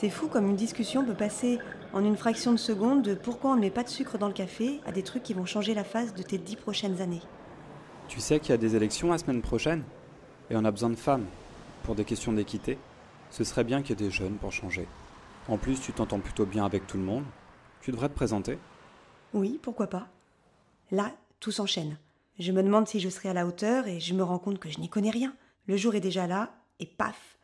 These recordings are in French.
C'est fou comme une discussion peut passer en une fraction de seconde de pourquoi on ne met pas de sucre dans le café à des trucs qui vont changer la face de tes dix prochaines années. Tu sais qu'il y a des élections la semaine prochaine et on a besoin de femmes pour des questions d'équité. Ce serait bien qu'il y ait des jeunes pour changer. En plus, tu t'entends plutôt bien avec tout le monde. Tu devrais te présenter. Oui, pourquoi pas. Là, tout s'enchaîne. Je me demande si je serai à la hauteur et je me rends compte que je n'y connais rien. Le jour est déjà là et paf,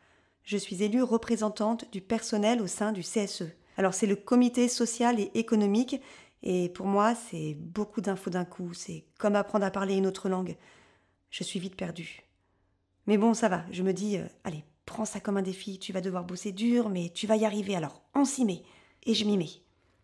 je suis élue représentante du personnel au sein du CSE. Alors c'est le comité social et économique, et pour moi c'est beaucoup d'infos d'un coup, c'est comme apprendre à parler une autre langue. Je suis vite perdue. Mais bon, ça va, je me dis, euh, allez, prends ça comme un défi, tu vas devoir bosser dur, mais tu vas y arriver, alors on s'y met. Et je m'y mets.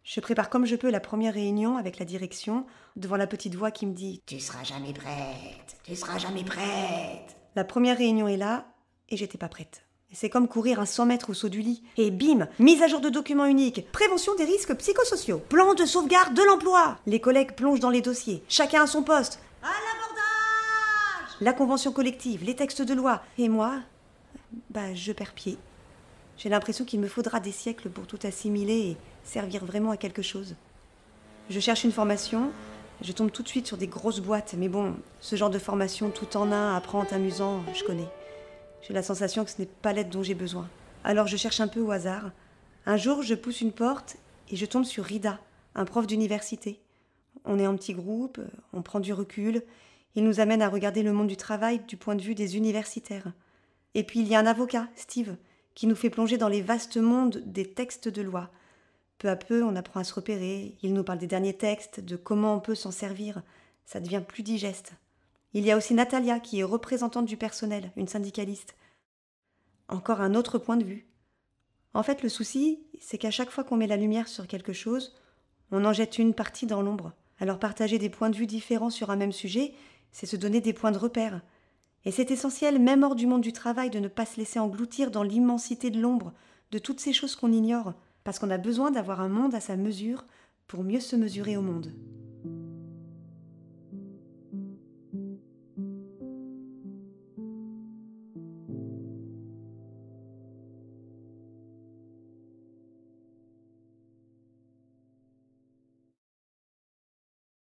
Je prépare comme je peux la première réunion avec la direction, devant la petite voix qui me dit Tu seras jamais prête, tu seras jamais prête. La première réunion est là, et j'étais pas prête. C'est comme courir un 100 mètres au saut du lit. Et bim, mise à jour de documents uniques, prévention des risques psychosociaux, plan de sauvegarde de l'emploi. Les collègues plongent dans les dossiers, chacun à son poste. À l'abordage La convention collective, les textes de loi. Et moi, bah je perds pied. J'ai l'impression qu'il me faudra des siècles pour tout assimiler et servir vraiment à quelque chose. Je cherche une formation, je tombe tout de suite sur des grosses boîtes, mais bon, ce genre de formation tout en un, apprend, amusant, je connais. J'ai la sensation que ce n'est pas l'aide dont j'ai besoin. Alors je cherche un peu au hasard. Un jour, je pousse une porte et je tombe sur Rida, un prof d'université. On est en petit groupe, on prend du recul. Il nous amène à regarder le monde du travail du point de vue des universitaires. Et puis il y a un avocat, Steve, qui nous fait plonger dans les vastes mondes des textes de loi. Peu à peu, on apprend à se repérer. Il nous parle des derniers textes, de comment on peut s'en servir. Ça devient plus digeste. Il y a aussi Natalia, qui est représentante du personnel, une syndicaliste. Encore un autre point de vue. En fait, le souci, c'est qu'à chaque fois qu'on met la lumière sur quelque chose, on en jette une partie dans l'ombre. Alors partager des points de vue différents sur un même sujet, c'est se donner des points de repère. Et c'est essentiel, même hors du monde du travail, de ne pas se laisser engloutir dans l'immensité de l'ombre, de toutes ces choses qu'on ignore, parce qu'on a besoin d'avoir un monde à sa mesure pour mieux se mesurer au monde.